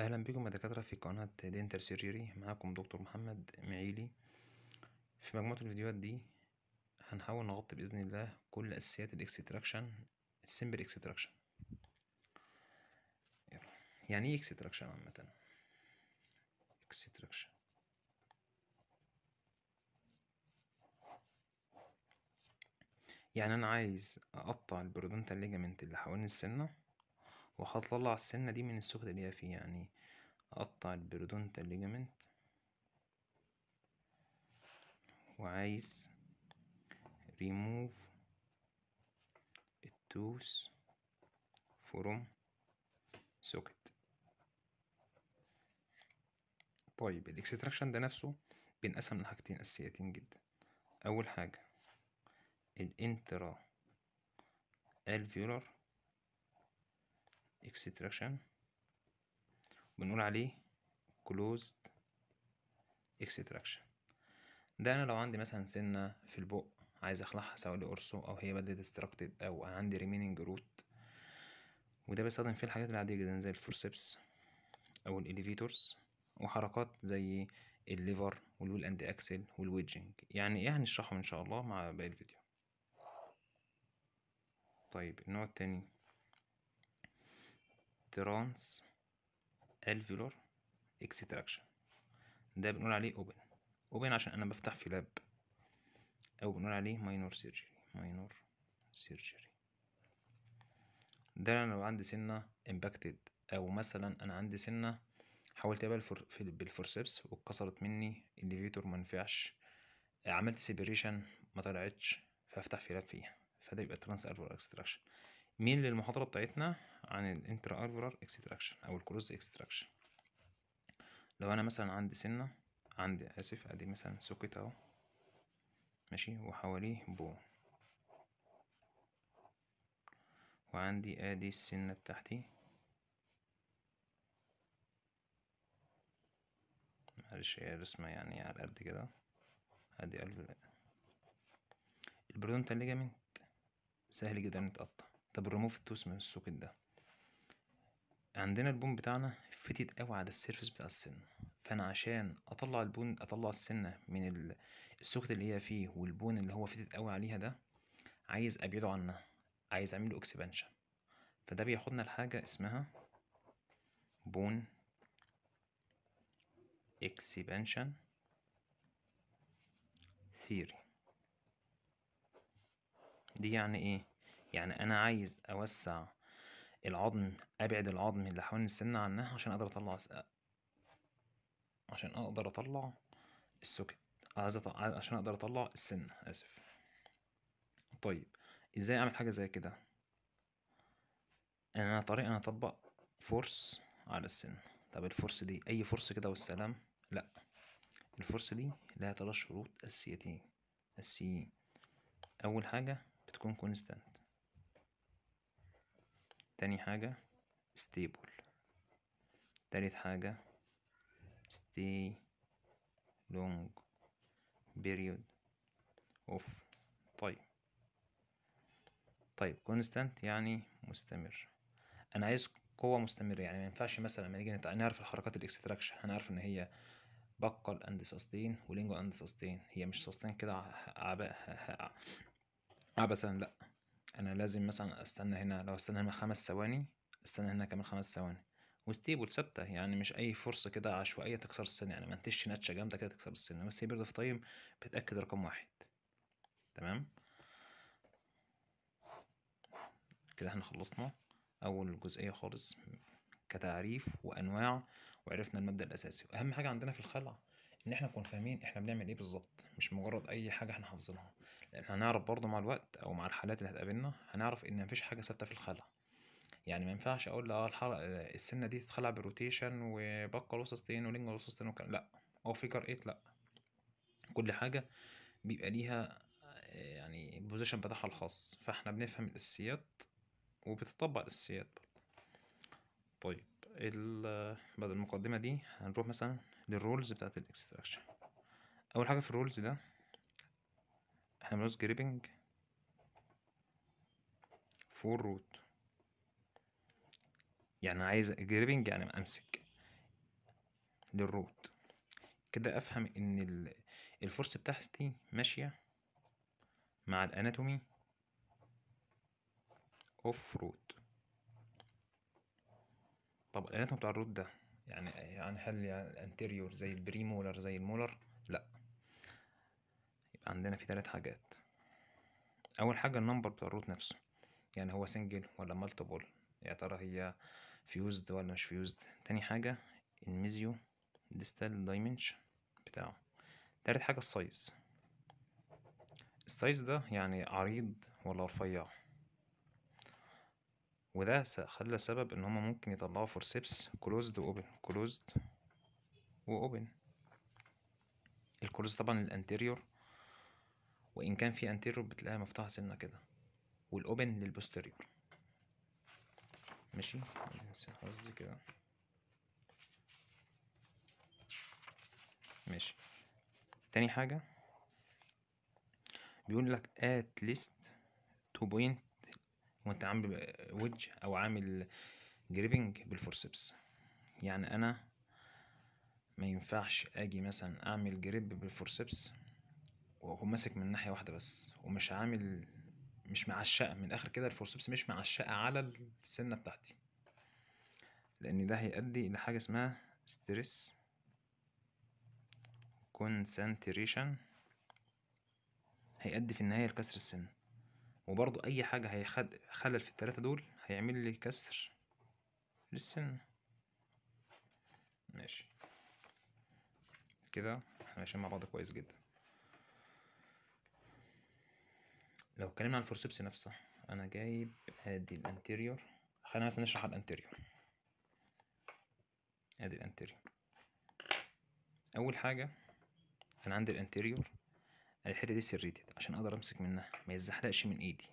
اهلا بكم يا دكاتره في قناه دينتر سيرجري معاكم دكتور محمد معيلي في مجموعه الفيديوهات دي هنحاول نغطي باذن الله كل اساسيات الاكستراكشن السمبل اكستراكشن يعني ايه اكستراكشن عامه اكستراكشن يعني انا عايز اقطع البرودونتال ليجامنت اللي حوالين السنه وهطلع السنة دي من السوكة اللي هي فيه يعني أقطع البيرودونتال ليجامنت وعايز ريموف التوث فروم سوكت طيب الاكستراكشن ده نفسه بينقسم لحاجتين اساسيتين جدا اول حاجه الانترا الفيولر extraction بنقول عليه closed extraction ده انا لو عندي مثلا سنة في البق عايز اخلعها سواء لقرصه او هي بدأت استراكتد او عندي ريميننج روت وده بستخدم فيه الحاجات العادية جدا زي الفورسبس او الاليفيتورز وحركات زي الليفر والويل اند اكسل والويدجنج يعني ايه هنشرحهم ان شاء الله مع باقي الفيديو طيب النوع التاني ترانس الفيولار اكستراكشن ده بنقول عليه اوبن اوبن عشان انا بفتح في لاب او بنقول عليه ماينور سيرجري ماينور سيرجري ده انا لو عندي سنه امباكتد او مثلا انا عندي سنه حاولت ابقى بالفورسبس واتكسرت مني الليفيتور منفعش عملت سيبريشن ما طلعتش فافتح في لاب فيها فده يبقى ترانس الفيولار اكستراكشن مين للمحاضرة بتاعتنا عن الانترا الفرار اكستراكشن او الكروز اكستراكشن لو انا مثلا عندي سنة عندي اسف ادي مثلا سوكت اهو ماشي وحواليه بون وعندي ادي السنة بتاعتي معلش هي رسمة يعني على قد كده ادي قلب البرودون تاع الليجامنت سهل جدا يتقطع طب رموه في التوس من السوكت ده عندنا البون بتاعنا فتت قوي على السيرفس بتاع السن فانا عشان اطلع البون اطلع السنه من السوكت اللي هي فيه والبون اللي هو فتت قوي عليها ده عايز ابعده عنها عايز اعمل له اكسبانشن فده بياخدنا لحاجه اسمها بون اكسبانشن ثيري دي يعني ايه يعني انا عايز اوسع العظم ابعد العظم اللي حوالين السنة عنها عشان اقدر اطلع عشان اقدر اطلع السكت عايز عشان اقدر اطلع السن اسف طيب ازاي اعمل حاجة زي كده انا طريقة انا اطبق فورس على السن طب الفرص دي اي فرص كده والسلام لا الفرصة دي لها تلات شروط أساسيتين أساسيين أول حاجة بتكون كونستانت تاني حاجة stable تالت حاجة stay long period of طيب طيب constant يعني مستمر انا عايز قوة مستمرة يعني ما ينفعش مثلا لما نيجي نعرف الحركات الاكستراكشن هنعرف ان هي بقل اند سستين ولينجو اند سستين هي مش سستين كده عبثا لا انا لازم مثلا استنى هنا لو استنى هنا خمس ثواني استنى هنا كمان خمس ثواني وستيبل ثابته يعني مش اي فرصه كده عشوائيه تكسر السن يعني ما انتش نتشه جامده كده تكسر السن بيرد في تايم بتاكد رقم واحد تمام كده احنا خلصنا اول جزئيه خالص كتعريف وانواع وعرفنا المبدا الاساسي واهم حاجه عندنا في الخلع ان احنا نكون فاهمين احنا بنعمل ايه بالظبط مش مجرد اي حاجه احنا حافظينها لان هنعرف برضو مع الوقت او مع الحالات اللي هتقابلنا هنعرف ان مفيش حاجه ثابته في الخلع يعني ما ينفعش اقول اه السنه دي تتخلع بروتيشن وبقى لوسستين ولينجا لوسستين وكلام لا او فيجر ايت لا كل حاجه بيبقى ليها يعني البوزيشن بتاعها الخاص فاحنا بنفهم الاساسيات وبتطبق الاساسيات برضه طيب بعد المقدمه دي هنروح مثلا للرولز بتاعه الاكستراكشن اول حاجه في الرولز ده احنا بنعوز جريبنج فور روت يعني عايز جريبنج يعني امسك للروت كده افهم ان الفورس بتاعتي ماشيه مع الاناتومي اوف روت طب الاناتومي بتاع الروت ده يعني يعني هل يعني الانتيريور زي البريمولر زي المولر عندنا في ثلاث حاجات اول حاجه النمبر بتاع الروت نفسه يعني هو سنجل ولا مالتيبل يا ترى هي فيوزد ولا مش فيوزد تاني حاجه الميزيو ديستال دايمنشن بتاعه تالت حاجه السايز السايز ده يعني عريض ولا رفيع وده خلى سبب ان هما ممكن يطلعوا فورسيبس كلوزد واوبن كلوزد واوبن الكلوز طبعا الانتيريور وإن كان في أنتيرور بتلاقيها مفتوحة سنة كده والأوبن للبوستيريور ماشي نحوز كده ماشي تاني حاجة بيقول لك at least تو point وانت عامل وجه او عامل جريبنج بالفورسبس يعني انا ما ينفعش اجي مثلا اعمل جريب بالفورسبس واكون ماسك من ناحيه واحده بس ومش عامل مش معشقه من الاخر كده الفورسبس مش معشقه على السنه بتاعتي لان ده هيؤدي الى حاجه اسمها ستريس كونسنتريشن هيؤدي في النهايه لكسر السن وبرضو اي حاجه هيخد خلل في الثلاثه دول هيعمل لي كسر للسن ماشي كده احنا ماشيين مع بعض كويس جدا لو اتكلمنا عن الفورسبس نفسه انا جايب ادي الانتيريور خلينا مثلا نشرح الانتيريور ادي الانتيريور اول حاجه انا عندي الانتيريور الحته دي سريتد عشان اقدر امسك منها ما يزحلقش من ايدي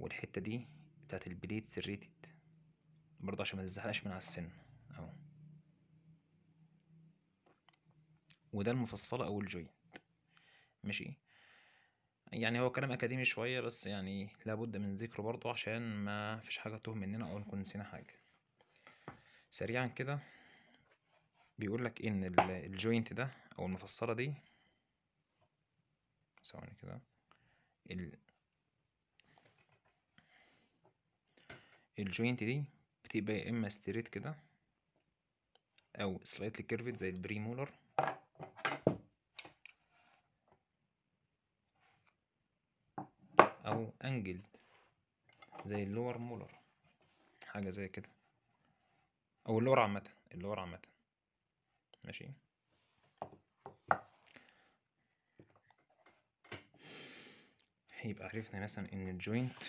والحته دي بتاعت البليت سريتد برضه عشان ما تزحلقش من على السن اهو وده المفصله او الجوينت ماشي يعني هو كلام أكاديمي شوية بس يعني لابد من ذكره برضه عشان ما فيش حاجة تهم مننا أو نكون نسينا حاجة سريعا كده بيقول لك إن الجوينت ده أو المفصلة دي ثواني كده ال الجوينت دي بتبقى يا إما ستريت كده أو سلايتلي كيرفت زي البريمولر او انجلد زي اللور مولر حاجة زي كده او اللور عامة اللور عامة ماشي يبقى عرفنا مثلا ان الجوينت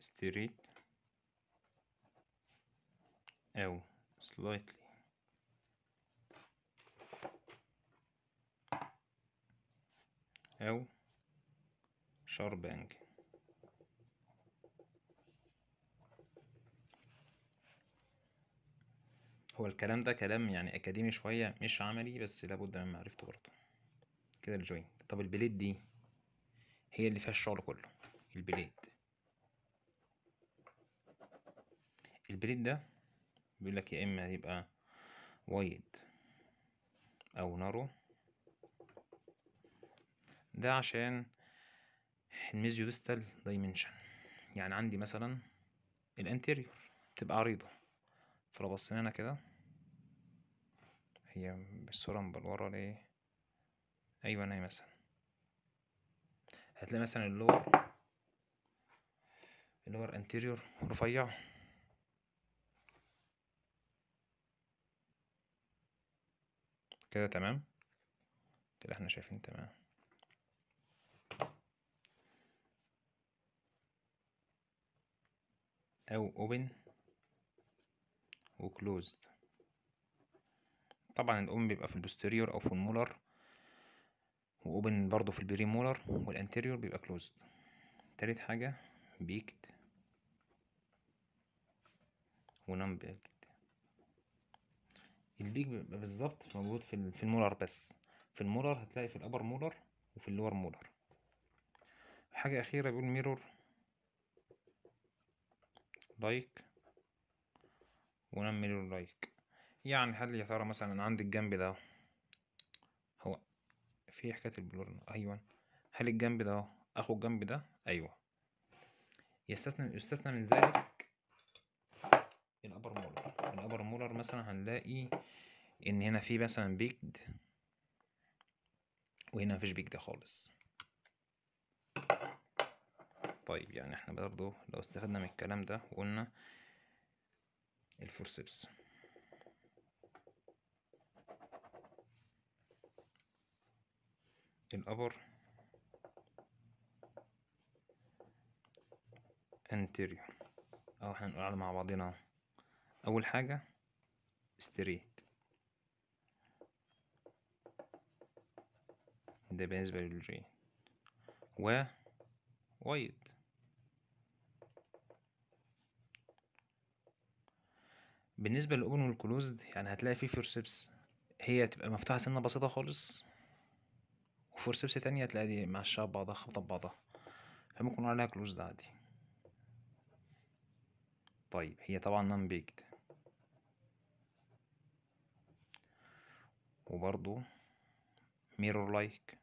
ستريت او slightly أو أنجل هو الكلام ده كلام يعني أكاديمي شوية مش عملي بس لابد من معرفته برضه كده الجوين طب البليد دي هي اللي فيها الشغل كله البليد البليد ده بيقولك يا إما يبقى وايد أو نارو ده عشان الميزيو ديستال دايمنشن يعني عندي مثلا الانتيريور بتبقى عريضة فلو بصينا هنا كده هي بالصورة مبلورة ليه أيوة هنا مثلا هتلاقي مثلا اللور اللور انتيريور رفيع كده تمام كده احنا شايفين تمام أو open و closed طبعا الأم بيبقى في البوستيريور أو في المولر وأوبن برضو في البري مولر والأنتيريور بيبقى closed تالت حاجة بيكت ونم بيكت البيك بيبقى بالظبط موجود في في المولر بس في المولر هتلاقي في الأبر مولر وفي اللور مولر حاجة أخيرة بيقول ميرور لايك ونعمل له لايك يعني هل يا ترى مثلا عند الجنب ده هو في حكايه البلور ايوه هل الجنب ده اخو الجنب ده ايوه يستثنى يستثنى من ذلك الابر مولر الابر مولر مثلا هنلاقي ان هنا في مثلا بيكد وهنا مفيش بيكد خالص طيب يعني احنا برضو لو استفدنا من الكلام ده وقلنا الفورسبس الأبر anterior أو احنا نقول على مع بعضنا أول حاجة straight ده بالنسبة للجين و وايد بالنسبة للأوبن والكلوزد يعني هتلاقي في فورسبس هي تبقى مفتوحة سنة بسيطة خالص وفورسبس تانية هتلاقي دي الشعب ببعضها خبطة ببعضها فممكن نقول عليها كلوزد عادي طيب هي طبعا نون بيكد وبرضو ميرور لايك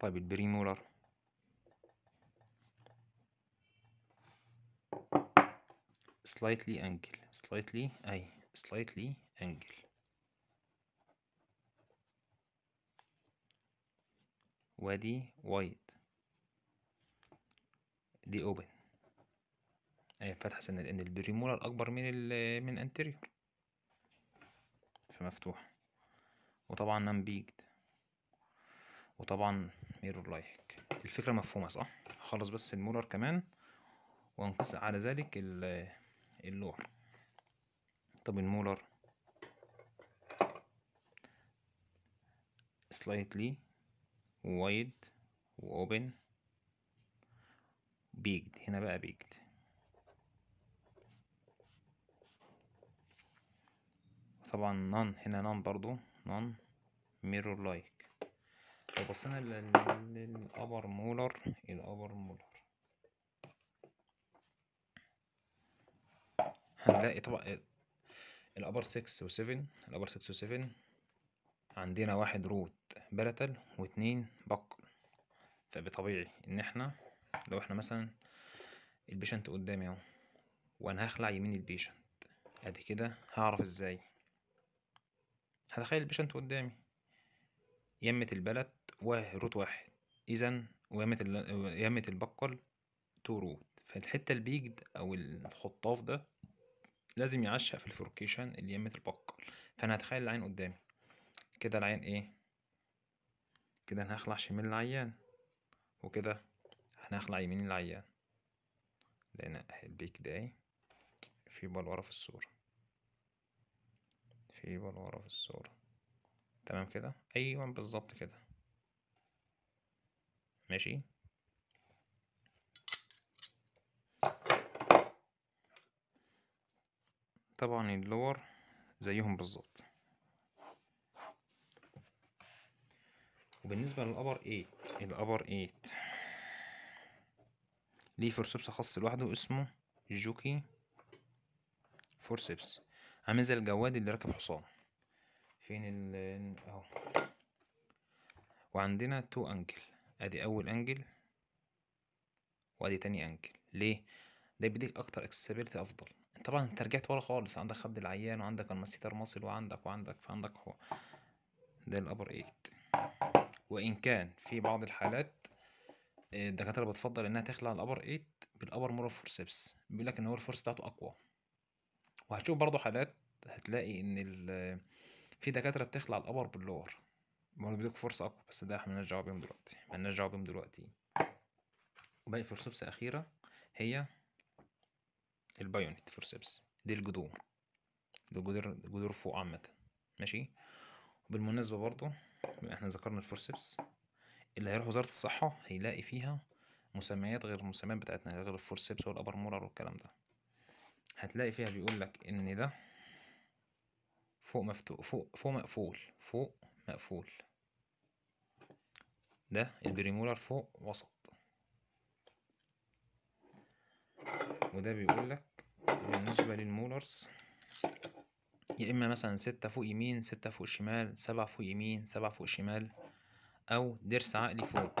طيب البريمولر slightly angle slightly أي slightly angle وادي وايد دي open أي فتحة سنة لأن البريمولار أكبر من ال من anterior فمفتوح وطبعا نمبيجد وطبعا ميرور لايك الفكرة مفهومة صح؟ هخلص بس المولر كمان وانقص على ذلك ال اللوح طب المولر سلايتلي وايد واوبن بيجد هنا بقى بيجد طبعا نان هنا نان برضو نان ميرور لايك لو بصينا للابر مولر الابر مولر هنلاقي طبعا الابر 6 و7 الابر 6 و7 عندنا واحد روت بلتل واتنين بقل فبطبيعي ان احنا لو احنا مثلا البيشنت قدامي اهو وانا هخلع يمين البيشنت ادي كده هعرف ازاي هتخيل البيشنت قدامي يمة البلد وروت واحد اذا ويمة يمة البقل تو روت فالحتة البيجد او الخطاف ده لازم يعشق في الفروكيشن اللي يمة البق فانا هتخيل العين قدامي كده العين ايه كده انا هخلع شمال العيان وكده انا هخلع يمين العيان لان البيك ده ايه في بلورة في الصورة في بلورة في الصورة تمام كده ايوه بالظبط كده ماشي طبعا اللور زيهم بالظبط وبالنسبة للأبر إيت الأبر إيت ليه فورسبس خاص لوحده اسمه جوكي فورسبس عامل زي الجواد اللي راكب حصان فين ال اهو وعندنا تو انجل ادي اول انجل وادي تاني انجل ليه ده بيديك اكتر اكسسبيلتي افضل طبعا انت رجعت ورا خالص عندك خد العيان وعندك المسيتر ماسل وعندك وعندك فعندك هو ده الابر ايت وان كان في بعض الحالات آه، الدكاتره بتفضل انها تخلع الابر ايت بالابر مور فورسبس بيقول لك ان هو الفورس بتاعته اقوى وهتشوف برضو حالات هتلاقي ان في دكاتره بتخلع الابر باللور برضه بيدوك فرصه اقوى بس ده احنا مالناش بيهم دلوقتي مالناش دعوه بيهم دلوقتي وباقي فرصه اخيره هي البايونت فورسبس دي الجذور دي جذور فوق عامة ماشي وبالمناسبة برضو بما احنا ذكرنا الفورسبس اللي هيروح وزارة الصحة هيلاقي فيها مسميات غير المسميات بتاعتنا غير الفورسبس والابر مولر والكلام ده هتلاقي فيها بيقول لك ان ده فوق مفتوح فوق فوق مقفول فوق مقفول ده البريمولر فوق وسط وده بيقول لك بالنسبة للمولرز يا إما مثلا ستة فوق يمين ستة فوق شمال سبعة فوق يمين سبعة فوق شمال أو ضرس عقلي فوق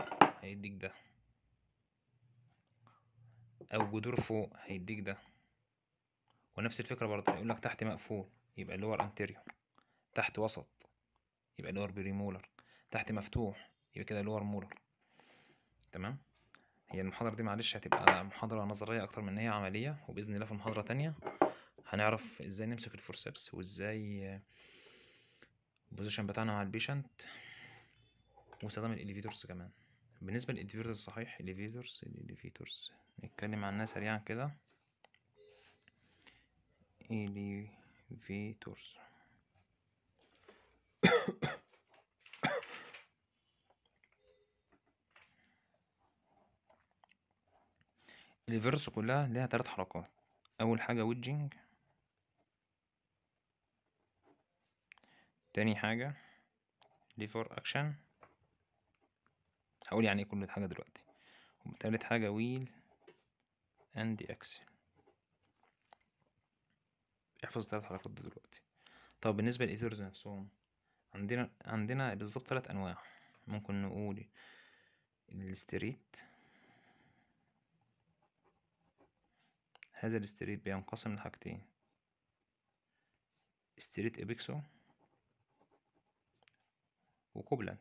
هيديك ده أو جذور فوق هيديك ده ونفس الفكرة برضه هيقول لك تحت مقفول يبقى اللور أنتيريور تحت وسط يبقى اللور بريمولر تحت مفتوح يبقى كده لور مولر تمام هي المحاضرة دي معلش هتبقى محاضرة نظرية أكتر من إن هي عملية وبإذن الله في محاضرة تانية هنعرف إزاي نمسك الفورسبس وإزاي البوزيشن بتاعنا مع البيشنت واستخدام الإليفيتورز كمان بالنسبة للإليفيتورز الصحيح الإليفيتورز الإليفيتورز نتكلم عنها سريعا كده إليفيتورز الريفرس كلها ليها تلات حركات أول حاجة ويدجنج تاني حاجة ليفر أكشن هقول يعني ايه كل حاجة دلوقتي تالت حاجة ويل أند أكسل احفظ التلات حركات دلوقتي طب بالنسبة للإيثرز نفسهم عندنا عندنا بالظبط تلات أنواع ممكن نقول الستريت هذا الستريت بينقسم لحاجتين ستريت ابيكسو وكوبلاند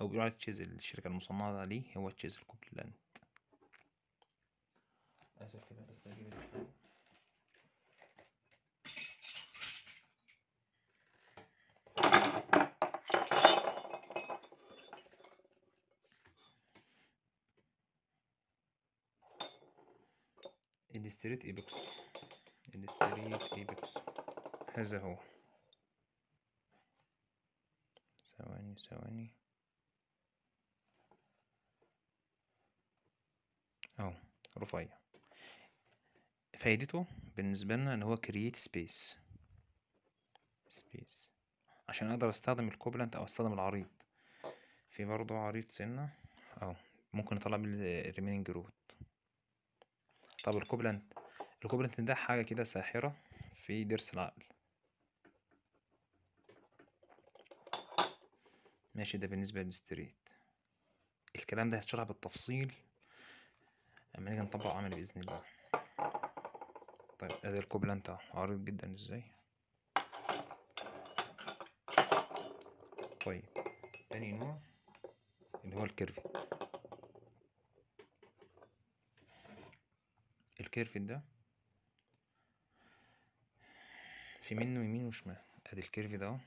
او بيقولوا عليه تشيزل الشركة المصنعة ليه هو تشيزل كوبلاند اسف كده بس اجيب الفيلم الستريت ايبكس الستريت ايبكس هذا هو ثواني ثواني اهو رفيع فايدته بالنسبة لنا ان هو كرييت سبيس سبيس عشان اقدر استخدم الكوبلنت او استخدم العريض في برضو عريض سنة اهو ممكن نطلع بالريمينينج روت طب الكوبلنت الكوبلنت ده حاجة كده ساحرة في ضرس العقل ماشي ده بالنسبة للستريت الكلام ده هتشرح بالتفصيل لما نيجي نطبق عمل بإذن الله طيب ده الكوبلنت عريض جدا ازاي طيب تاني نوع اللي هو الكيرفي الكيرفت ده في منه يمين وشمال ادي الكيرف ده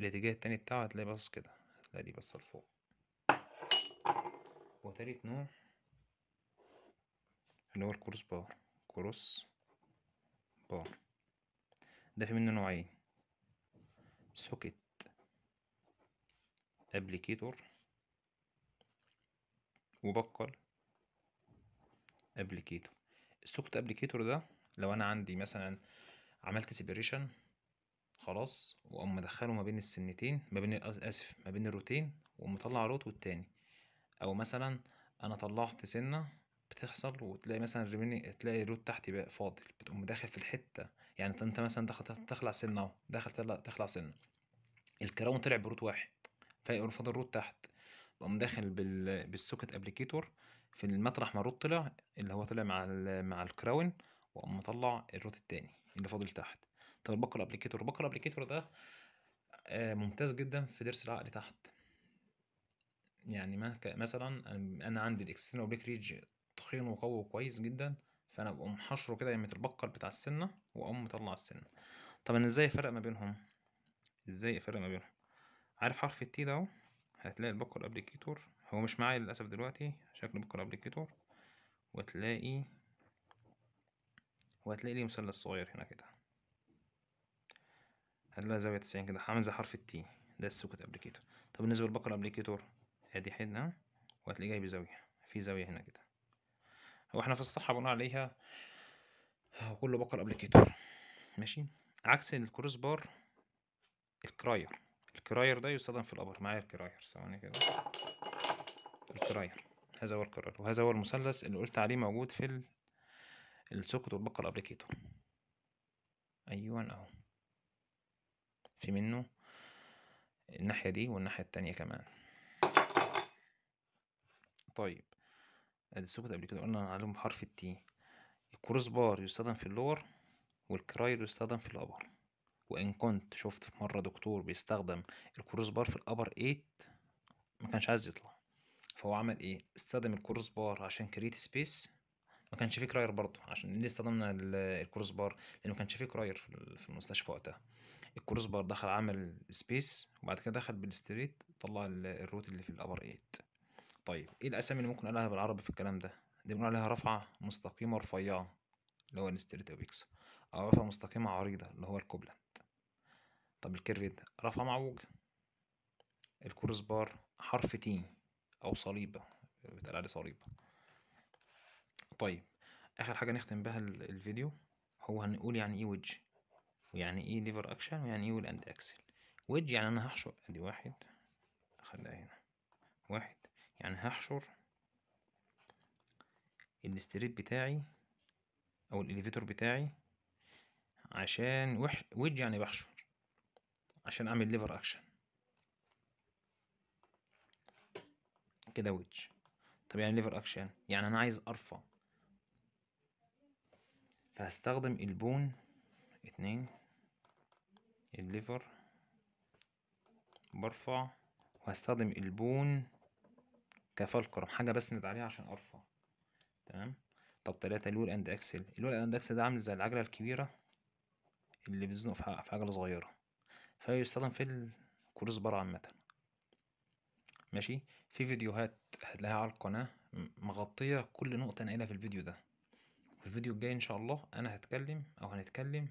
الاتجاه التاني بتاعه هتلاقي باصص كده هتلاقي دي باصه لفوق وتالت نوع اللي هو الكروس بار كروس بار ده في منه نوعين سوكت ابليكيتور وبكر ابليكيتور السوفت ابليكيتور ده لو انا عندي مثلا عملت سيبريشن خلاص واقوم مدخله ما بين السنتين ما بين اسف ما بين الروتين ومطلع روت والتاني او مثلا انا طلعت سنه بتحصل وتلاقي مثلا الريميني تلاقي الروت تحتي بقى فاضل بتقوم داخل في الحته يعني انت مثلا دخلت تخلع سنه اهو داخل تخلع سنه الكراون طلع بروت واحد فيقوم فاضل روت تحت بقوم داخل بال... بالسوكت ابليكيتور في المطرح ما الروت طلع اللي هو طلع مع ال... مع الكراون واقوم مطلع الروت التاني اللي فاضل تحت طب البكر ابليكيتور البكر ابليكيتور ده آه، ممتاز جدا في درس العقل تحت يعني مثلا انا عندي الاكسترنال اوبليك ريج تخين وقوي وكويس جدا فانا بقوم حشره كده قيمه البكر بتاع السنه واقوم مطلع السنه طب انا ازاي افرق ما بينهم ازاي افرق ما بينهم عارف حرف التي ده اهو هتلاقي البكر ابليكيتور هو مش معايا للاسف دلوقتي شكل بكر ابليكيتور وتلاقي وهتلاقي ليه مثلث صغير هنا كده هتلاقي زاويه 90 كده عامل زي حرف التي ده السوكت ابليكيتور طب بالنسبه للبكر ابليكيتور ادي حدنا وهتلاقيه جاي بزاويه في زاويه هنا كده هو احنا في الصحه بنقول عليها كله بكر ابليكيتور ماشي عكس الكروس بار الكراير الكراير ده يستخدم في الأبر معايا الكراير ثواني كده الكراير هذا هو الكراير وهذا هو المثلث اللي قلت عليه موجود في السوكت والبقر الأبليكيتور أيوة أهو في منه الناحية دي والناحية التانية كمان طيب ادي السوكت قبل كده قلنا نعلم بحرف التي الكروس بار يستخدم في اللور والكراير يستخدم في الأبر وإن كنت شفت في مرة دكتور بيستخدم الكروس بار في الأبر 8 ما كانش عايز يطلع فهو عمل إيه استخدم الكروس بار عشان كريت سبيس ما كانش فيه كراير برضه عشان ليه استخدمنا الكروس بار لأن ما كانش فيه كراير في المستشفى وقتها الكروس بار دخل عمل سبيس وبعد كده دخل بالستريت طلع الروت اللي في الأبر 8 طيب إيه الأسامي اللي ممكن أقولها بالعربي في الكلام ده دي بنقول عليها رفعة مستقيمة رفيعة اللي هو الستريت أو أو رفعة مستقيمة عريضة اللي هو الكوبلاند طب الكيرف رفع معوج الكروس بار حرف تي او صليبة بيتقال عليه صليبة طيب اخر حاجة نختم بها الفيديو هو هنقول يعني ايه وجه ويعني ايه ليفر اكشن ويعني ايه والاند اكسل وجه يعني انا هحشر ادي واحد اخليها هنا واحد يعني هحشر الاستريب بتاعي او الاليفيتور بتاعي عشان وحش ويدج يعني بحشر عشان اعمل ليفر اكشن كده ويتش طب يعني ليفر اكشن يعني انا عايز ارفع فهستخدم البون اتنين الليفر برفع وهستخدم البون كفالكرم حاجة بسند عليها عشان ارفع تمام طب تلاتة لول اند اكسل الول اند اكسل ده عامل زي العجلة الكبيرة اللي بتزنق في عجلة صغيرة فيستخدم في بار عامة ماشي في فيديوهات هتلاقيها على القناة مغطية كل نقطة ناقلها في الفيديو ده في الفيديو الجاي ان شاء الله انا هتكلم او هنتكلم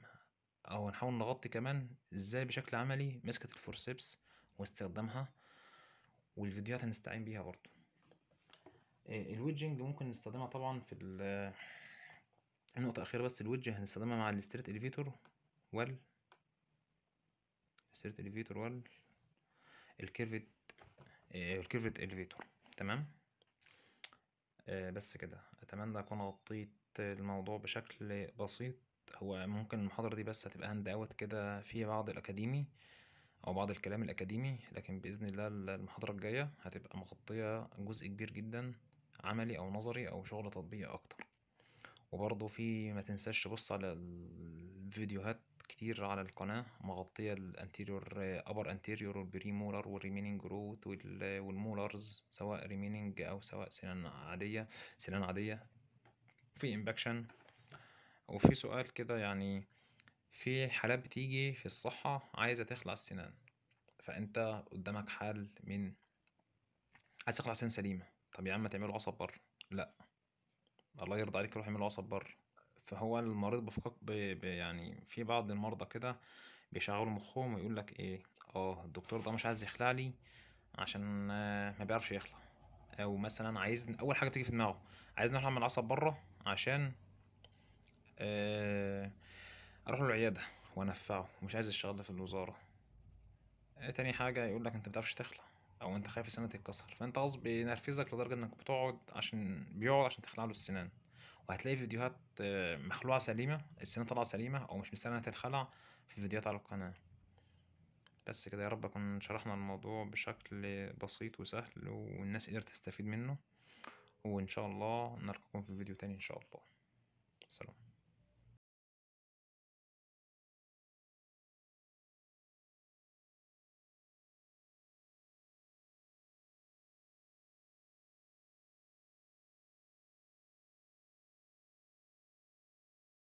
او هنحاول نغطي كمان ازاي بشكل عملي مسكة الفورسيبس واستخدامها والفيديوهات هنستعين بيها برضو آه، الويدجنج ممكن نستخدمها طبعا في النقطة الأخيرة بس الويدج هنستخدمها مع الستريت اليفيتور وال insert elevator wall الكيرفت آه، الكيرفت elevator تمام آه بس كده اتمنى اكون غطيت الموضوع بشكل بسيط هو ممكن المحاضرة دي بس هتبقى هاند اوت كده في بعض الاكاديمي او بعض الكلام الاكاديمي لكن باذن الله المحاضرة الجاية هتبقى مغطية جزء كبير جدا عملي او نظري او شغل تطبيقي اكتر وبرضه في ما تنساش تبص على الفيديوهات كتير على القناة مغطية الانتيريور ابر انتيريور مولر والريمينينج روت والمولرز سواء ريمينينج او سواء سنان عادية سنان عادية في امباكشن وفي سؤال كده يعني في حالات بتيجي في الصحة عايزة تخلع السنان فانت قدامك حال من عايز تخلع سنان سليمة طب يا عم تعمل عصب بره لا الله يرضى عليك روح اعمل عصب بره فهو المريض بفكر ب... ب... يعني في بعض المرضى كده بيشغلوا مخهم ويقول لك ايه اه الدكتور ده مش عايز يخلع لي عشان ما بيعرفش يخلع او مثلا عايز اول حاجه تيجي في دماغه عايز نخلع من العصب بره عشان آه، اروح العياده وانفعه ومش عايز الشغل في الوزاره آه، تاني حاجه يقول لك انت بتعرفش تخلع او انت خايف سنه تتكسر فانت غصب بينرفزك لدرجه انك بتقعد عشان بيقعد عشان تخلع له السنان وهتلاقي فيديوهات آه، مخلوعة سليمة السنة طالعة سليمة أو مش مستنية تتخلع في فيديوهات على القناة بس كده يا رب أكون شرحنا الموضوع بشكل بسيط وسهل والناس قدرت تستفيد منه وإن شاء الله نلقاكم في فيديو تاني إن شاء الله سلام